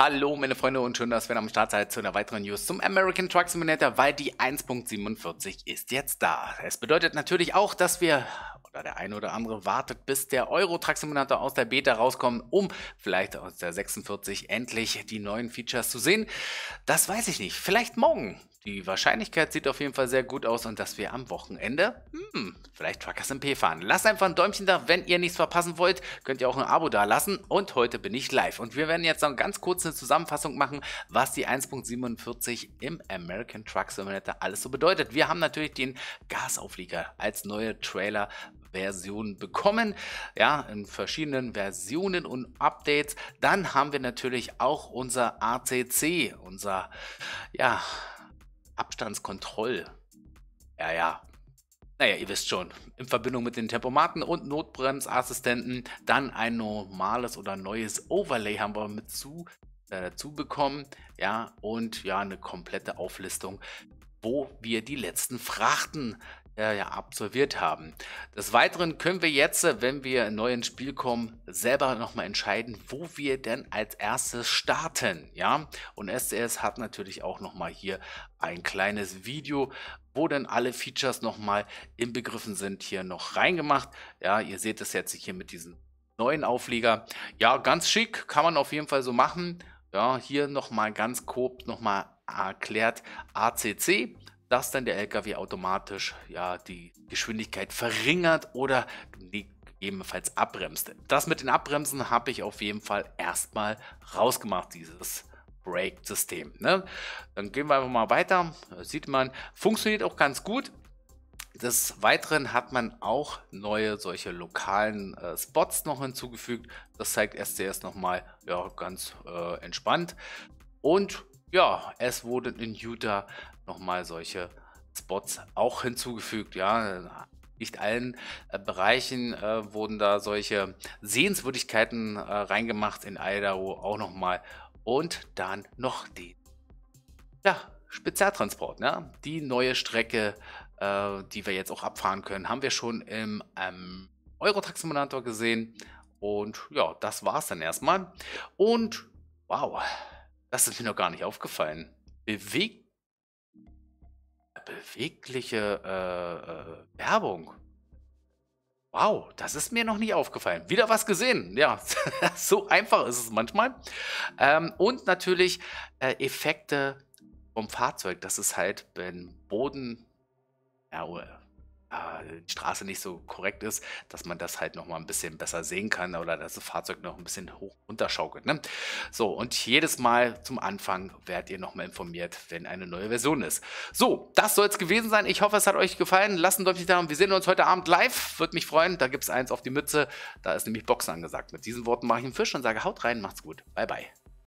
Hallo meine Freunde und schön, dass wir am Start seid zu einer weiteren News zum American Truck Simulator, weil die 1.47 ist jetzt da. Es bedeutet natürlich auch, dass wir oder der eine oder andere wartet, bis der Euro Truck Simulator aus der Beta rauskommt, um vielleicht aus der 46 endlich die neuen Features zu sehen. Das weiß ich nicht. Vielleicht morgen. Die Wahrscheinlichkeit sieht auf jeden Fall sehr gut aus und dass wir am Wochenende, hm, vielleicht Truckers MP fahren. Lasst einfach ein Däumchen da, wenn ihr nichts verpassen wollt, könnt ihr auch ein Abo da lassen und heute bin ich live. Und wir werden jetzt noch ganz kurz eine Zusammenfassung machen, was die 1.47 im American Truck Simulator alles so bedeutet. Wir haben natürlich den Gasauflieger als neue Trailer Version bekommen, ja, in verschiedenen Versionen und Updates. Dann haben wir natürlich auch unser ACC, unser, ja, Abstandskontroll. Ja, ja. Naja, ihr wisst schon, in Verbindung mit den Tempomaten und Notbremsassistenten dann ein normales oder neues Overlay haben wir mit zu, äh, dazu bekommen. Ja, und ja, eine komplette Auflistung, wo wir die letzten Frachten ja, absolviert haben. Des Weiteren können wir jetzt, wenn wir neu ins Spiel kommen, selber nochmal entscheiden, wo wir denn als erstes starten. Ja, und SCS hat natürlich auch nochmal hier ein kleines Video, wo denn alle Features nochmal im Begriffen sind, hier noch reingemacht. Ja, ihr seht es jetzt hier mit diesem neuen Auflieger. Ja, ganz schick, kann man auf jeden Fall so machen. Ja, hier nochmal ganz grob nochmal erklärt ACC dass dann der LKW automatisch ja, die Geschwindigkeit verringert oder ebenfalls abbremst. Das mit den Abbremsen habe ich auf jeden Fall erstmal rausgemacht, dieses Brake-System. Ne? Dann gehen wir einfach mal weiter. Das sieht man, funktioniert auch ganz gut. Des Weiteren hat man auch neue solche lokalen äh, Spots noch hinzugefügt. Das zeigt SCS nochmal ja, ganz äh, entspannt. Und ja, es wurde in Utah nochmal solche Spots auch hinzugefügt. Ja, nicht allen äh, Bereichen äh, wurden da solche Sehenswürdigkeiten äh, reingemacht in Idaho auch nochmal. Und dann noch die ja, Spezialtransport, ne? die neue Strecke, äh, die wir jetzt auch abfahren können, haben wir schon im ähm, Eurotrack-Simulator gesehen. Und ja, das war es dann erstmal. Und wow, das ist mir noch gar nicht aufgefallen. Bewegt bewegliche äh, äh, Werbung. Wow, das ist mir noch nicht aufgefallen. Wieder was gesehen. Ja, so einfach ist es manchmal. Ähm, und natürlich äh, Effekte vom Fahrzeug. Das ist halt, wenn Boden ja, oh, äh, die Straße nicht so korrekt ist, dass man das halt nochmal ein bisschen besser sehen kann oder dass das Fahrzeug noch ein bisschen hoch runterschaukelt. Ne? So, und jedes Mal zum Anfang werdet ihr nochmal informiert, wenn eine neue Version ist. So, das soll es gewesen sein. Ich hoffe, es hat euch gefallen. Lasst ein Däumchen da. Wir sehen uns heute Abend live. Würde mich freuen. Da gibt es eins auf die Mütze. Da ist nämlich Boxen angesagt. Mit diesen Worten mache ich einen Fisch und sage haut rein, macht's gut. Bye, bye.